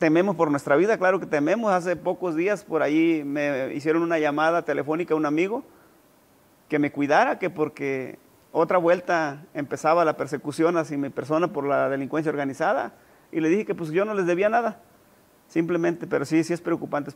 tememos por nuestra vida, claro que tememos. Hace pocos días por ahí me hicieron una llamada telefónica a un amigo que me cuidara, que porque otra vuelta empezaba la persecución así mi persona por la delincuencia organizada. Y le dije que pues yo no les debía nada. Simplemente, pero sí, sí es preocupante.